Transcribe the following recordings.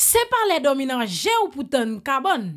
se pa le dominant jè ou poutan mkabon.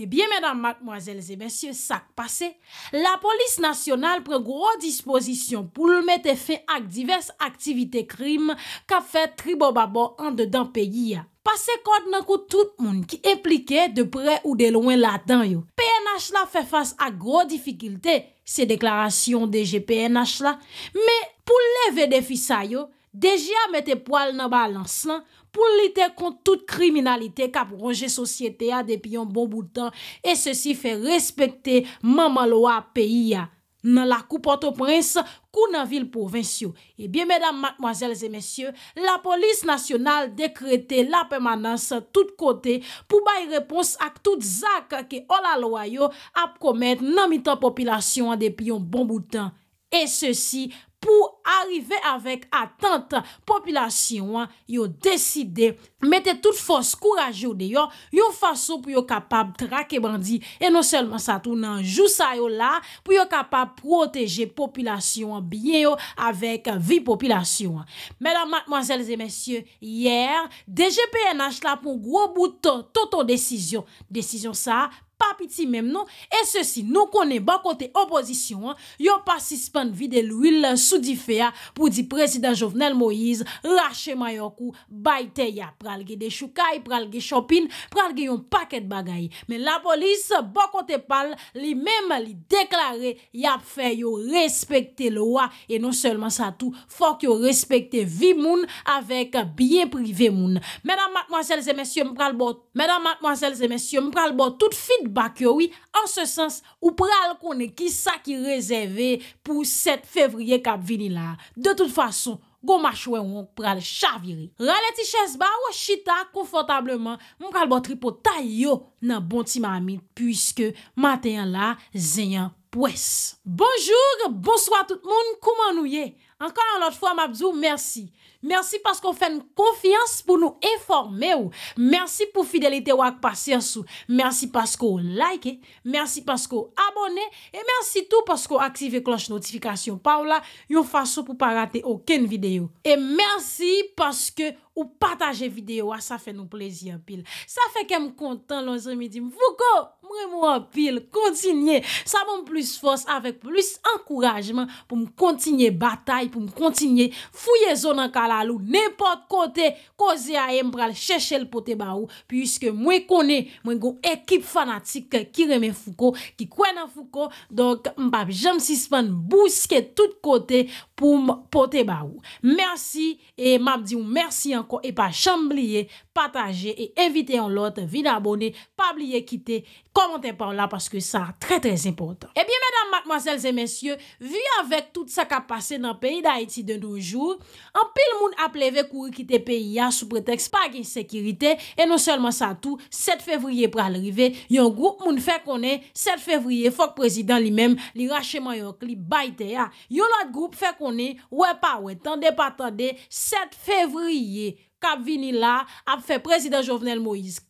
Ebyen, eh mèdam, mèdam, mwazèlzè, mèsyè, sak pase, la polis nasyonal pre gro disposisyon pou l mèt e fè ak divers aktivite krim ka fè tribo babo an de dan peyi ya. Pase kod nan kout tout moun ki eplike de pre ou de louen latan yo. PNH la fè fass ak gro difikilte, se deklarasyon deje PNH la, mè pou leve defisa yo, deje a mèt e poal nan balans lan, pou lite kont tout kriminalite kap ronje sosyete a depi yon bon boutan, e sosi fe respekte mamalwa peyi ya nan la koupote prins kou nan vil pou vensyo. Ebyen, eh medan, madmoazel, zemesyo, la polis nasyonal dekrete la permanans tout kote pou bay repons ak tout zak ke olalwayo oh ap komet nan mitan popilasyon a depi yon bon boutan. E sosi pou... Arrive avèk a tante popilasyon yo deside, mette non tout fons kouraje yo deyo, yo fason pou yo kapab trake bandi. E non selman sa tou nan jou sa yo la pou yo kapab proteje popilasyon biye yo avèk vi popilasyon. Mèdame, mwazèlèzè, mèsyè, yèr, DGPN a chlap mwou gro bouton ton ton desisyon. Desisyon sa, mwazèlèzè. papiti mem nou. E se si nou konen bakote bon opozisyon, yon pasispan vide lwil sou di fe pou di prezident Jovenel Moïse rache Mayorkou, bayte yap. Pralge de choukaye, pralge chopin, pralge yon paket bagaye. Men la polis bakote bon pal li mem li deklare yap fe yo respekte lwa. E non selman sa tou, fok yo respekte vi moun avek biye prive moun. Menan matmwansel zemes yon mpral bot, menan matmwansel zemes yon mpral bot, tout fit An se sens ou pral konen ki sa ki rezeve pou 7 fevriye kap vini la. De tout fason, goma chwe yon pral chaviri. Rale ti chesba, wachita, konfortableman, moun kalbo tripo tay yo nan bonti mamin. Puiske matin la, zeyan pwes. Bonjour, bonsoi tout moun, kouman nou ye? Ankan anot fwa, mabzou, mersi. Mersi paskou fèn konfians pou nou informè ou. Mersi pou fidelite wak pasyansou. Mersi paskou like, mersi paskou abone, e mersi tou paskou aktive kloche notifikasyon pa ou la, yon fason pou pa rate oken videyo. E mersi paskou pataje videyo, a sa fè nou plezyon pil. Sa fè kem kontan lons remedim. Foukou! Mwen mwen apil, kontinye, sa mwen plus fos, avek plus ankourajman pou mwen kontinye batay, pou mwen kontinye fouye zonan kalalou, nepot kote koze aye mwen pral cheshe l pote ba ou, pwiske mwen kone, mwen go ekip fanatik ki reme fouko, ki kwenan fouko, donk mpap jansisman bouske tout kote pou mwen pote ba ou. Mersi, e mpap diw mersi anko, e pa chanm liye, pataje e evite yon lot vide abone pa bliye kite komante pa ou la paske sa tre tre impotant. E biye medan madmoazelze mensyo, vi avèk tout sa ka pase nan peyi da Haiti de noujou, an pil moun apleve kouri kite peyi ya sou preteks pa gen sekirite e non selman sa tou 7 fevriye pralrive, yon group moun fè konè 7 fevriye, fok prezident li mem li rache mayok li bayte ya, yon lot group fè konè wè pa wè, tande patande 7 fevriye, ap vini la ap fe prezident Jovenel Moïse.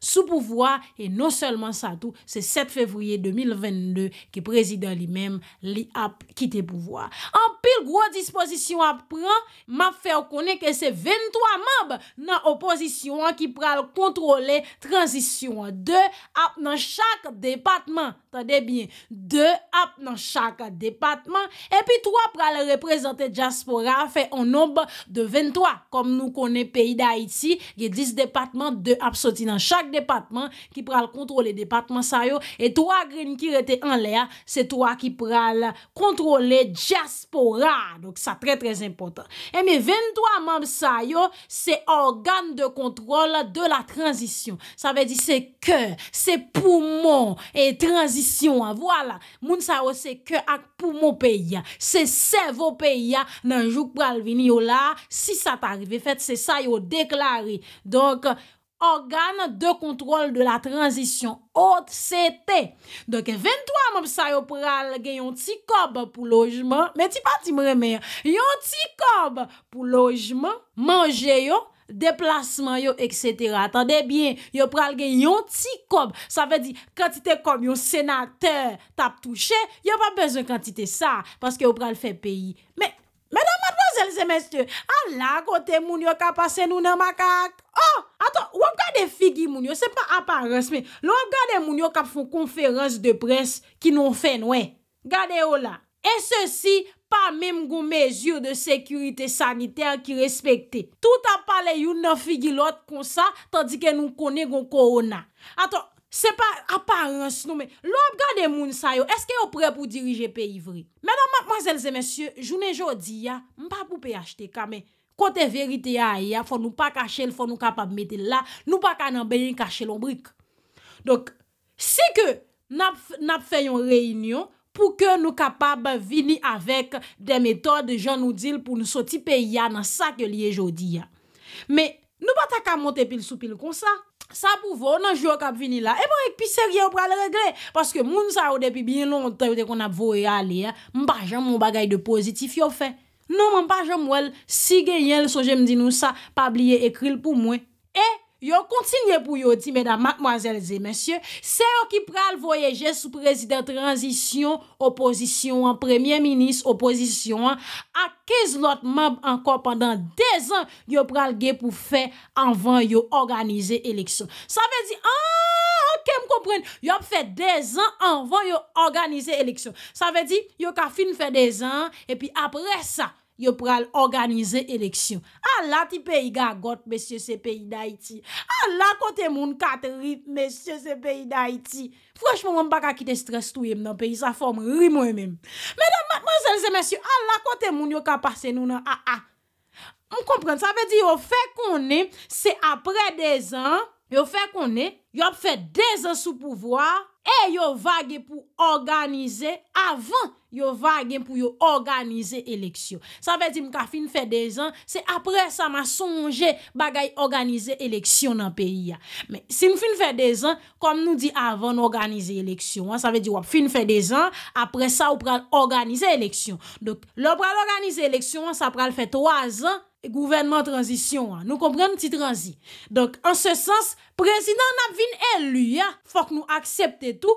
sou pouvoi e nou selman sa tou se 7 fevriye 2022 ki prezida li men li ap kite pouvoi an pil gwo disposisyon ap pran map fe akone ke se 23 mab nan oposisyon ki pral kontrole transisyon 2 ap nan chak depatman tade bien 2 ap nan chak depatman epi 3 pral reprezenter jaspora fe an ob de 23 kom nou kone peyi da iti ge 10 depatman 2 ap soti Si nan chak depatman, ki pral kontrole depatman sa yo. E 3 gren kirete an lè, se 3 ki pral kontrole diaspora. Donc sa trè trè impotant. E mi 23 manb sa yo, se organ de kontrole de la tranzisyon. Sa ve di se kè, se poumon, e tranzisyon. Vwala, moun sa yo se kè ak poumon pey ya. Se sevo pey ya nan jouk pral vini yo la. Si sa pari, ve fèt se sa yo deklari. Donc... organ de kontrol de la tranzisyon OCT. Donke, 23 moun sa yo pral gen yon ti kob pou lojman, men ti pati mremen, yon ti kob pou lojman, manje yo, deplasman yo, etc. Atande bien, yo pral gen yon ti kob, sa ve di, kantite kom yon senater tap touche, yo pa bezon kantite sa, paske yo pral fe peyi. Men, menan, jel se meste. A la kote moun yo ka pase nou nan makak. Oh, aton, wakade figi moun yo, se pa aparense, men. Lo wakade moun yo ka fon konferans de pres ki nou fè nouè. E. Gade ou la. E se si, pa mèm goun mèjou de sekurite saniter ki respekte. Tout ap pale yon nan figi lot kon sa, tandi ke nou kone goun korona. Aton, Se pa aparense nou me, lò ap gade moun sa yo, eske yo pre pou dirije pe ivri? Mèdèm, mèdèm, mèzèlze, mèsyè, jounè jò di ya, mpa pou pe achete kamè. Kote verite ya aya, fò nou pa kache l, fò nou kapab mette l la, nou pa kane benye kache l ombrik. Dok, si ke nap fè yon reynyon, pou ke nou kapab vini avèk de metode jò nou dil pou nou soti pe ya nan sa ke liye jò di ya. Mè, nou pa ta ka monte pil sou pil kon sa? Sa pou vou nan jok ap vini la, e pou bon, ek pi serye ou pral regle. Paske moun sa ou depi biye loun otay ou de kon ap vou e ale, eh, mpa jom mou bagay de pozitif yo fe. Non mpa jom wel, si gen yel so jem di nou sa, pa bliye ekril pou mwen. Yo kontinye pou yo di, mèdam, mèdame, mèdame, mèdame, se yo ki pral voyege sou prezident transisyon, oposisyon, premier minis, oposisyon, a 15 lot mèb ankor pandan 10 an, yo pral ge pou fe anvan yo organize eleksyon. Sa ve di, aaa, ah, ke m kompren, yo fe 10 an anvan yo organize eleksyon. Sa ve di, yo ka fin fe 10 an, e pi apre sa, yo pral organize eleksyon. A la ti peyi ga got, mesye se peyi da iti. A la kote moun kat rit, mesye se peyi da iti. Franschman, m baka ki te stres touye m nan peyi, sa form rimoye m. Mèdèm, mòzèlze, mesye, a la kote moun yo ka pase nou nan a a. M kompren, sa ve di yo fe konè, se apre dezen, yo fe konè, yo fe dezen sou pouvoi, yo vage pou organize avan yo vage pou yo organize eleksyon. Sa ve di m ka fin fe dez an, se apre sa ma sonje bagay organize eleksyon nan peyi ya. Si m fin fe dez an, kom nou di avan organize eleksyon, sa ve di wap fin fe dez an, apre sa ou pral organize eleksyon. Lop pral organize eleksyon, sa pral fe toazan Gouvernement transition, nou kompren nou titranzi. Donc, en se sens, prezident Navine, el lui, fok nou aksepte tou,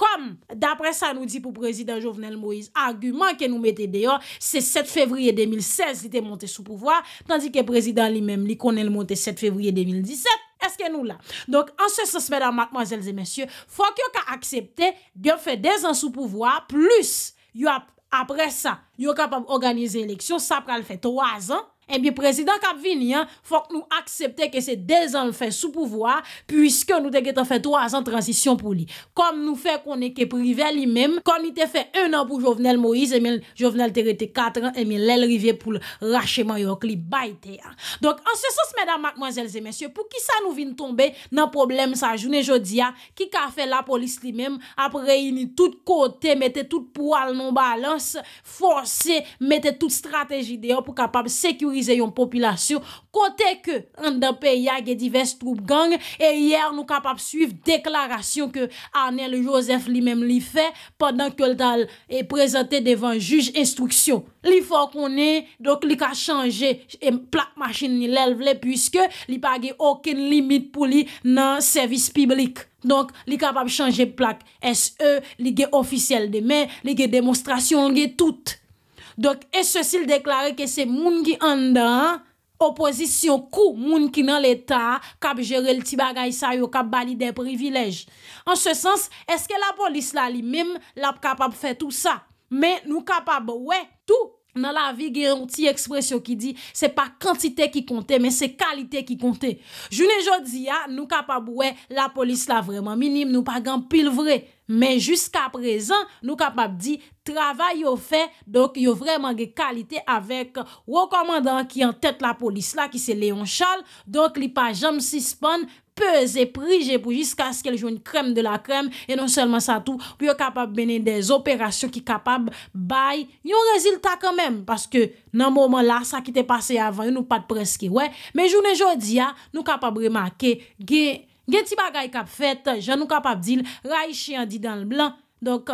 kom, d'apre sa nou di pou prezident Jovenel Moïse, argument ke nou mette deyon, se 7 fevriye 2016, li te monte sou pouvoi, tandi ke prezident li menm li konel monte 7 fevriye 2017, eske nou la. Donc, en se sens, madame, mademoiselles et messieurs, fok yo ka aksepte, yo fe dezen sou pouvoi, plus, yo ap... apre sa, yo kapab organize eleksyon, sa pral fe 3 an, Ebyè, prezident Kapvini, fòk nou aksepte ke se dezen fè sou pouvoar pwiske nou teke te fè 3 an transisyon pou li. Kon nou fè kon eke privel li mèm, kon i te fè 1 an pou Jovenel Moïse, emèl eh Jovenel te rete 4 an, emèl eh lèl rive pou rache man yon kli bayte. Donk, an se sos, mèdam, mwazèlzè, mèsyè, pou ki sa nou vin tombe nan problem sa, jounè jodi ya, ki ka fè la polis li mèm, apre yi ni tout kote, mette tout poal non balans, fòse, mette tout strateji deyo pou kapab sekuri lise yon popilasyon kote ke andan pe ya ge divest troupe gang e yer nou kapap suiv deklarasyon ke Arnel Joseph li mem li fe padan ke l dal e prezante devan juj instruksyon. Li fok mounen, dok li ka chanje e plak machin ni lel vle puisque li pa ge oken limit pou li nan servis piblik. Donk, li kapap chanje plak SE, li ge ofisyel de men, li ge demonstrasyon, li ge tout. Dok, e se sil deklare ke se moun ki an dan, opozisyon kou moun ki nan l'Etat kap jere l'ti bagay sa yo, kap bali den privilej. An se sens, eske la polis la li mim, la kap ap fe tout sa. Men nou kap ap we, tout nan la vi geranti ekspresyon ki di, se pa kantite ki konte, men se kalite ki konte. Joun e jodi ya, nou kap ap we, la polis la vreman minim, nou pa gan pil vreman. men jiska prezan nou kapab di travay yo fe, dok yo vreman ge kalite avek wakomandan ki an tet la polis la, ki se Leon Charles, dok li pa jam si span, peze prije pou jiska skil joun krem de la krem, e non selman sa tou, pou yo kapab bene de operasyon ki kapab bay, yon rezilta kanmem, paske nan mouman la sa ki te pase avan, yon nou pat preske, men joun e jodi ya, ah, nou kapab remake ge kalite, Geti bagay kap fèt, jan nou kap ap dil, ray chen di dan l blan. Donk,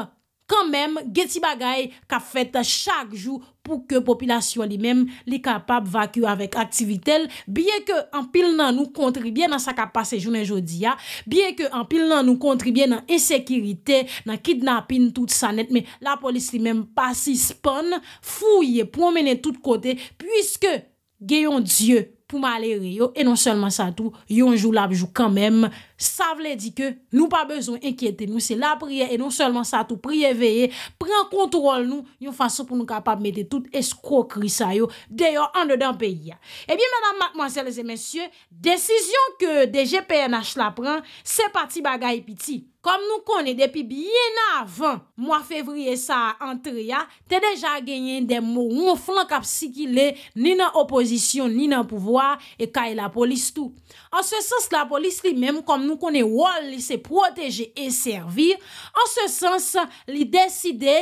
kon menm, geti bagay kap fèt chak jou pou ke populasyon li menm li kap ap vakyou avèk aktivitel. Biye ke anpil nan nou kontribyen nan sa kap ap sejounen jodi ya, biye ke anpil nan nou kontribyen nan esekirite, nan kidnapin tout sanet, men la polis li menm pasi spon, fouye, promene tout kote, pwiske geyon diyo. pou ma ale riyo, e non selman sa tou, yon jou lab jou kan menm, sa vle di ke nou pa bezon enkyete nou se la priye e nou solman sa tou priye veye, pren kontrol nou yon fason pou nou kapap mete tout eskrokri sa yo, deyo an de dan peyi ya. E biye mèdame, mèdame, mwansèles e mèsyè, desisyon ke deje PNH la pren, se pati bagay piti. Kom nou konen depi biyen avan, mwa fevriye sa antre ya, te deja genyen de mwou, mwou flan kap si ki le, ni nan oposisyon, ni nan pouvoar, e kaye la polis tou. An se sens la polis li mèmou kom nou konen wol li se proteje e servir, an se sens li deside,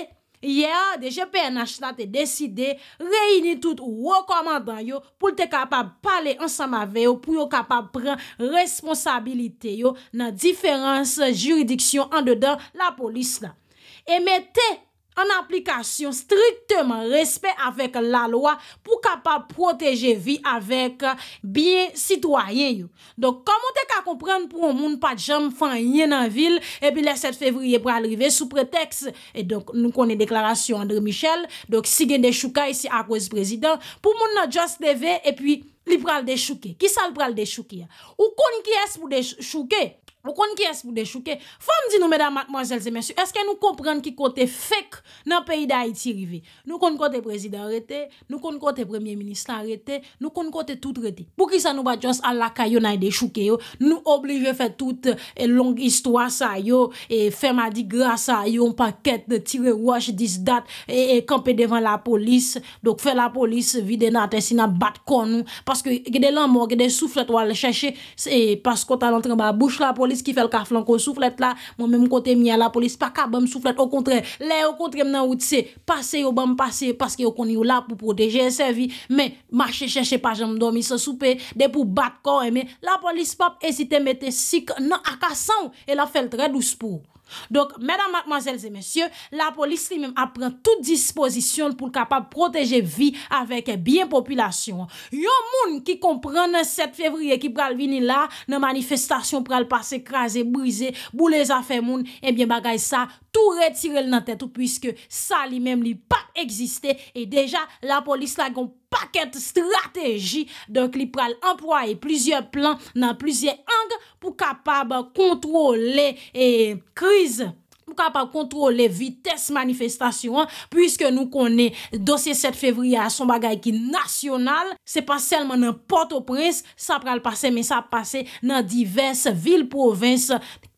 ya, deje PNH la te deside, reyni tout ou wakoman dan yo pou te kapab pale ansan ma ve yo pou yo kapab pren responsabilite yo nan diferans juridiksyon an dedan la polis la. E me te an aplikasyon strikteman respet avèk la loa pou kapap proteje vi avèk biye sitwayen yo. Dok, kaman te ka komprende pou moun pat jam fanyen nan vil, epi eh lè 7 fevriye pralrive sou preteks, et dok nou konen deklarasyon André Michel, dok si gen de chouka isi akwes prezident, pou moun nan just deve, epi li pral de chouke. Ki sa li pral de chouke ya? Ou konen ki es pou de chouke? Ou kon ki es pou de chouke? Fon di nou mèdame, mademoiselles et messieurs, eske nou kompren ki kote fek nan peyi da iti rivi? Nou kon kote prezident rete, nou kon kote premier ministre rete, nou kon kote tout rete. Pou ki sa nou bat jans al laka yon ay de chouke eh, yo, nou oblige fè tout long istwa sa yo, fè madi gras sa yo, mpa ket tire waj dis dat, e kampe devan la polis, dok fè la polis vide nan atensi nan bat kon, paske gede lan mò, gede souflet wale chèche, pasko ta lantren ba bouch la polis, ki fel ka flankou souflet la, mwen mwen kote miye la polis pa ka bèm souflet, ou kontre, lè ou kontre mnen ou tse, pase yo bèm pase, paske yo koni yo la pou proteje se vi, men, mache chèche pa jèm do mi se soupe, de pou bat kore, men, la polis pap esite mette sik nan akasan, e la fel tre lous pou. Donk, mèdam, matmazèlzè, mèsyè, la polis li mèm ap prèn tout dispozisyon pou kapap proteje vi avèk biye populasyon. Yo moun ki komprèn nan 7 fevriye ki pral vini la nan manifestasyon pral pas ekraze, brize, bou le zafè moun, ebyen eh bagay sa. tou retire l nan tèt ou pwiske sa li mem li pa egziste, e deja la polis la gon paket strategi, donk li pral employe plizye plan nan plizye hang pou kapab kontrole kriz, pou kapab kontrole vites manifestasyon, pwiske nou konen dosye 7 fevri a son bagay ki nasyonal, se pa selman nan porto pres, sa pral pase, men sa pase nan divers vil province,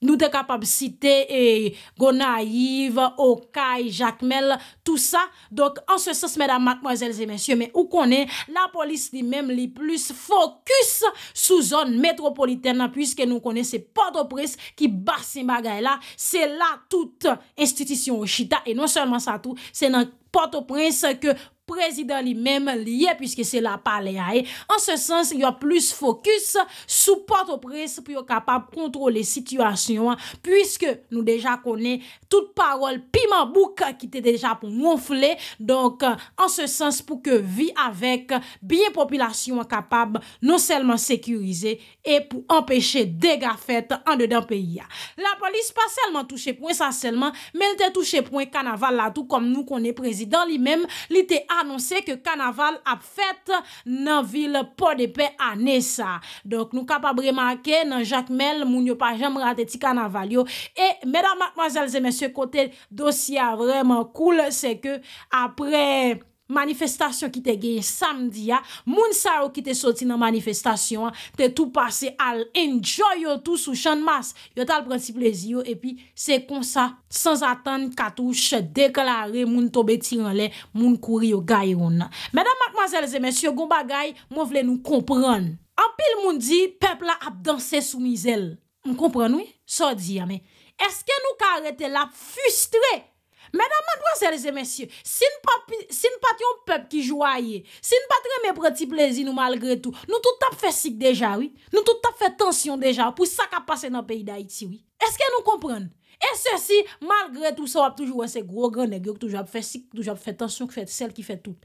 nous sommes capables de citer eh, Gonaïve, Okaï, Jacmel, tout ça. Donc, en ce sens, mesdames, mademoiselles et messieurs, mais où qu'on est, la police lui-même, les plus focus sous zone métropolitaine, puisque nous connaissons Port-au-Prince qui ces bagailles là. C'est là toute institution Chita, et non seulement ça tout, c'est dans Port-au-Prince que prezident li mèm liye, pwiske se la pale ae. An se sens, yo plus fokus, souporte ou pres pou yo kapab kontrole situasyon pwiske nou deja konen tout parol pimabouk ki te deja pou mounfle. Donk, an se sens, pou ke vi avek, biye populasyon kapab non selman sekurize e pou empèche dega fèt an dedan peyi ya. La polis pa selman touche pouen sa selman, men te touche pouen kanaval la touk konen prezident li mèm, li te a anonsè ke kanaval ap fèt nan vil po depè anè sa. Donk nou kap ap remakè nan jatmel moun yo pa jèm ratè ti kanaval yo. E, mèdam matmazèl zèmè, se kote dosya vremen koul, se ke apre... Manifestasyon ki te geye samdi ya, moun sa yo ki te soti nan manifestasyon, te tou pase al enjoy yo tou sou chan mas, yo tal pransip lezi yo, epi se kon sa, sans atan katouche dekalare moun tobe tiran le, moun kouri yo gayron. Mèdam akmazèl zè mèsyo gomba gay, moun vle nou kompran. Ampil moun di, pepla ap dansè sou mizèl. Mou kompran oui? Sò di ya mè. Eske nou ka arete la fustre? Mèdam madwazèl zè mèsyè, sin pat yon pep ki jwaye, sin pat reme proti plezi nou malgré tout, nou tout ap fè sik deja, nou tout ap fè tensyon deja pou sak ap pase nan peyi da iti. Eske nou komprèn? E se si malgré tout, sa wap toujou wè se gro-gro negre, toujou ap fè sik, toujou ap fè tensyon, fè sel ki fè tout.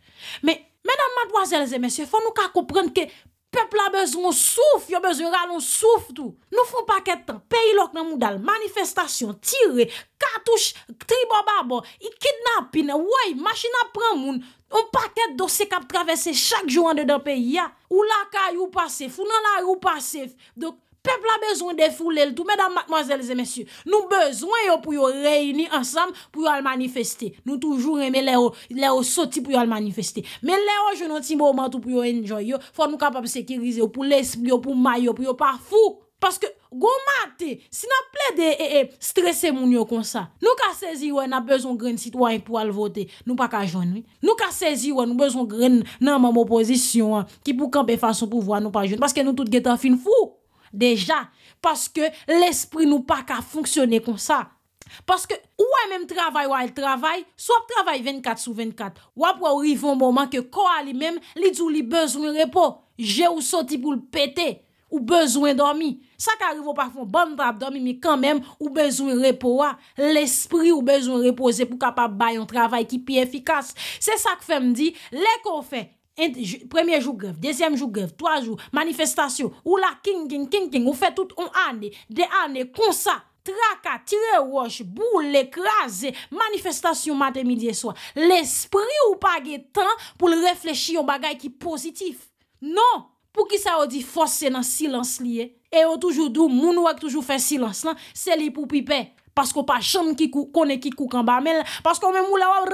Mèdam madwazèl zè mèsyè, fò nou ka komprèn ke... Pep la bez moun souf, yo bez ral moun souf tou. Nou foun paket tan, peyi lok nan moudal, manifestasyon, tire, katouche, tribo babo, i kidnapine, woy, machina pran moun, ou paket dosi kap travese chak jou an de dan peyi, ya. Ou laka yu pasef, ou nan la yu pasef, dok. Pepl a bezwen de foule l tout, medan matmazelze, mesyou. Nou bezwen yo pou yo reyni ansam pou yo al manifeste. Nou toujou reme le yo soti pou yo al manifeste. Men le yo jenon ti mou matou pou yo enjoy yo, fwa nou kapap sekirize yo pou lesb yo, pou ma yo, pou yo pa fou. Paske, gwo mate, si nan ple de ee ee, stresse moun yo konsa. Nou ka sezi yo, nou bezon gren sitwoyen pou al vote, nou pa ka joun. Nou ka sezi yo, nou bezon gren nan maman opozisyon, ki pou kampe fason pou vwa nou pa joun. Paske nou tout getan fin fou. Deja, paske l'esprit nou pa ka fonksyonne kon sa. Paske ou a mèm travay wale travay, swap travay 24 sou 24, wap waw rivon mouman ke ko a li mèm, li djou li bezwen repo. Je ou soti pou l'pete, ou bezwen dormi. Sa ka rivon parfon ban drap dormi, mi kan mèm, ou bezwen repo wap. L'esprit ou bezwen repose pou kapap bayon travay ki pi efikas. Se sa k fe mdi, le ko fe, Premye jou grev, dezyem jou grev, twa jou, manifestasyon, ou la kingin, kingin, ou fe tout non, on ane, de ane, konsa, traka, tire wosh, boule, ekraze, manifestasyon matemidye swa. L'espri ou pa ge tan pou le reflechi yon bagay ki pozitif. Non, pou ki sa ou di fose nan silans liye, e ou toujou dou, moun ou ak toujou fe silans lan, se li pou pipey. Paske ou pa chan ki kou kone ki kou kan ba mel, paske ou men mou la wap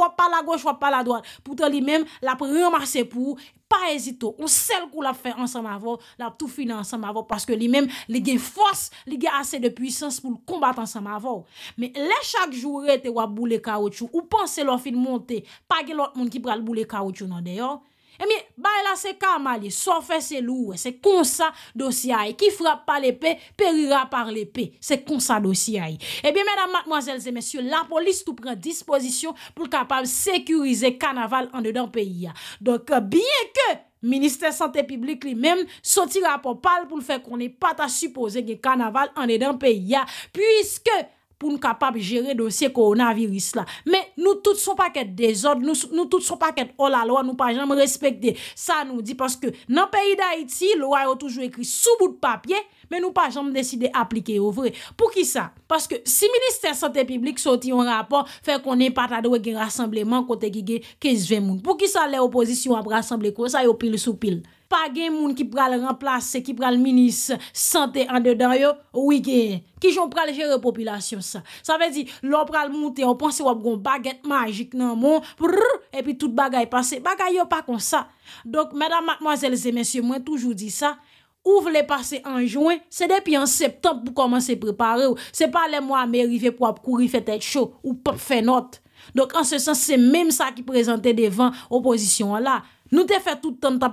wap pa la goch wap pa la doat, pouten li men l ap remarse pou ou, pa ezito, ou sel kou l ap fè ansan ma vò, l ap tou finan ansan ma vò, paske li men li gen fòs, li gen ase de pwisans pou l kombat ansan ma vò. Me lè chak jou rete wap bou le kaoutchou, ou panse l wap fin monte, pa gen l wap moun ki pral bou le kaoutchou nan deyo. E mi, bay la se kamal, se ofese lou, se konsa dosyay, ki frap pa le pe, perira pa le pe, se konsa dosyay. E bi, menam, manjelze, mensyou, la polis tou pren disposisyon pou kapab sekurize kanaval ane dan pe ya. Donk, biye ke, minister sante piblik li menm, sotira popal pou l fe kon e pata supose ge kanaval ane dan pe ya, pwiske... pou nou kapap jere dosye koronavirus la. Men nou tout son paket dezod, nou tout son paket olalwa, nou pa jam respekte. Sa nou di, paske nan peyi da iti, lor ayo toujou ekri sou bout papye, men nou pa jam deside aplike ou vre. Pou ki sa? Paske si minister sante piblik soti yon rapor, fek konen pata dewe gen rassembleman kote ki gen kezve moun. Pou ki sa le opozisyon ap rassemble kon, sa yo pil sou pil. pa gen moun ki pral remplace, ki pral minis, sante an dedan yo, ou i gen. Ki joun pral jere popilasyon sa. Sa ve di, lò pral moun te opanse wap goun baget magik nan moun, prrrr, epi tout bagay pase. Bagay yo pa kon sa. Dok, mèdam, makmoazèl, zè, mèsyè, mwen toujou di sa, ou vle pase an joun, se depi an septem pou komanse prepare ou, se pale mwa mè, rive prop, kouri, fète chou, ou pop fè not. Dok, an se sens, se mèm sa ki prezante devan oposisyon la. Nou te fe tout an ta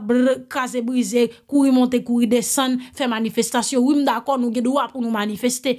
kaz e brize, kou y monte, kou y desen, fe manifestasyon. Wim d'akon nou ge dwa pou nou manifesté.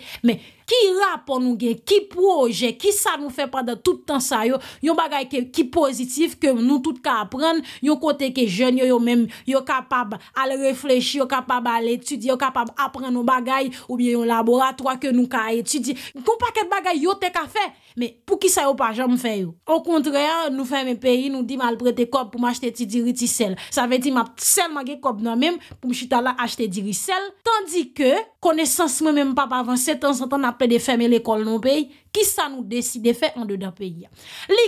ki rapon nou gen, ki proje, ki sa nou fe padan toutan sa yo, yon bagay ki pozitif, ke nou tout ka apren, yon kote ke jen, yo yo men, yo kapab ale reflechi, yo kapab ale etudi, yo kapab apren nou bagay, ou bie yon laboratwa ke nou ka etudi, yon paket bagay yo te ka fe, me pou ki sa yo pa jan mwen fe yo. En kontrean, nou fe men peyi, nou di mal prete kop pou mwen achte ti diri ti sel, sa ve di ma sel man gen kop nan men, pou mwen chita la achte diri sel, tandi ke kone sans mwen men pap avanse, tan santan na de fermer l'école dans le pays, qui ça nous décide de faire en dedans pays?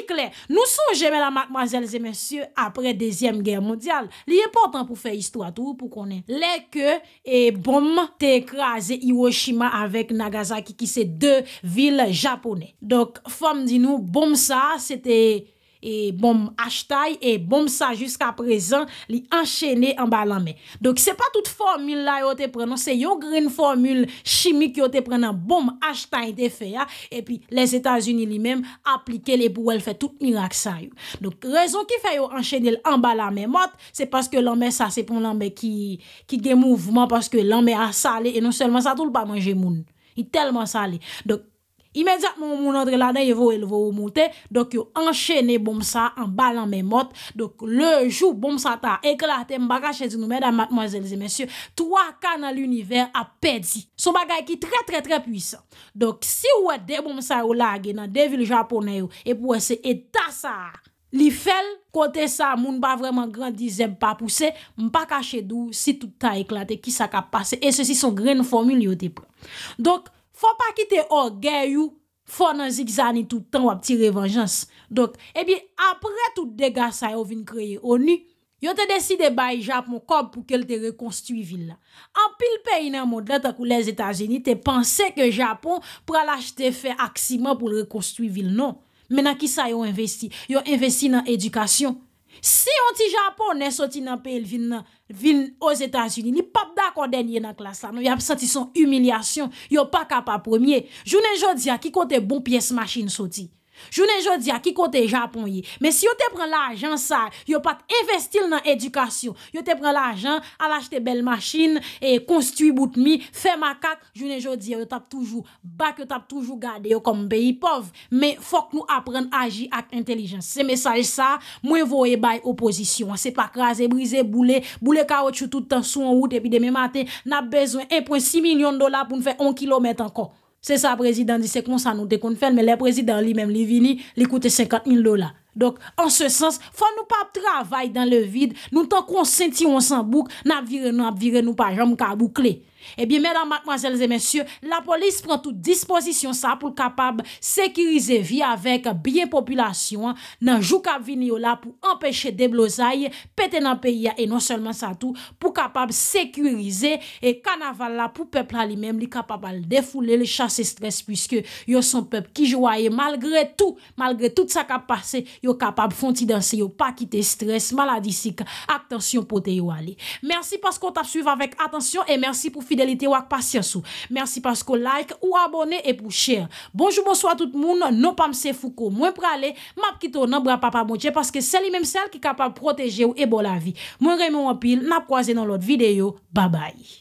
clés, nous sommes, la mademoiselles et messieurs, après la deuxième guerre mondiale, important pour faire histoire tout, pour qu'on ait les que et bombes t'es Hiroshima avec Nagasaki, qui c'est deux villes japonaises. Donc, femme dit nous, bombe ça, c'était e bom ashtay, e bom sa jusqu'a prezen li encheni an balame. Dok se pa tout formule la yo te prenen, non, se yo gren formule chimik yo te prenen, bom ashtay de fe ya, e pi les Etats-Unis li men aplike li pou el fe tout mirak sa yo. Dok rezon ki fe yo encheni an balame mot, se paske lambe sa, se pon lambe ki ki gen mouvman, paske lambe a sale, e non selman sa toul pa manje moun. I telman sale. Dok imedyatman ou moun odre la den ye vo el vo ou mouten, dok yo anchenen bom sa an balan men mot, dok le jou bom sa ta eklate mba kache di nou, mwen damat, mwazelze, mwen syo, 3K nan l'univers a pedi. So bagay ki tre tre tre pwisan. Dok si ou wade bom sa ou lage nan devil japonay ou, e pwese etasa. Li fel kote sa moun ba vreman grandizeb pa pwese, mba kache di nou si touta eklate ki sa ka pase. E se si son gren formule yo te pre. Dok, Fwa pa ki te or gen yu, fwa nan zigzani toutan wap ti revanjans. Dok, ebi, apre tout dega eh sa yo vin kreye ONU, yo te deside bayi Japon kob pou ke l te rekonstrui vil la. An pil pe inan mod let akou les Etats-Unis, te panse ke Japon pralache te fe aksima pou rekonstrui vil non. Menan ki sa yo investi? Yo investi nan edukasyon. Si yon ti Japon ne soti nan pe el vin nan, vin os Etansiuni, ni pap da kodenye nan klasa nou, yon senti son humilyasyon, yon pa kapa pwemye, jounen jodi a ki kote bon piyes machin soti. Jounen jodi a ki kote japon ye, men si yo te pren la ajan sa, yo pat investil nan edukasyon, yo te pren la ajan al achete bel machin, e konstuit bout mi, fe makak, jounen jodi a yo tap toujou, bak yo tap toujou gade yo kom beyi pov, men fok nou apren aji ak intelijans. Se mesaj sa, mwen voye bay oposisyon, se pak raze, brize, boule, boule karot chou toutan sou an wout, epi deme maten, nap bezwen 1.6 milyon dola pou nou fe 1 kilomet ankon. Se sa prezident di se kon sa nou de kon fèl, men le prezident li men li vini, li koute 50.000 dola. Dok, an se sens, fò nou pa ptravay dan le vid, nou tan kon senti wonsan bouk, nap vire nou, nap vire nou pa jam ka boukle. Ebyen mèdame, mèdame, mèdame, mèdame, mèdame, la polis pran non tout disposition sa pou kapab sekirize vi avèk biye populasyon nan jou kap vin yo la pou empèche deblozay, pète nan peyi ya, e non selman sa tout pou kapab sekirize, e kanaval la pou pepl alimèm li kapab al defoulè, li chase stres, pwiske yo son pep ki jo aye, malgré tout, malgré tout sa kap pase, yo kapab fonti dansè, yo pa kite stres, maladi sika, aktensyon pote yo a li. fidélité ou patience ou. Merci parce que like ou abonné et pour cher. Bonjour, bonsoir tout le monde. Non pas m'se Foucault. Moi pour aller, m'a quitté au bras papa mon parce que c'est lui même celle qui est capable de protéger ou et bon la vie. Moi Raymond en pile, n'a croisé dans l'autre vidéo. Bye bye.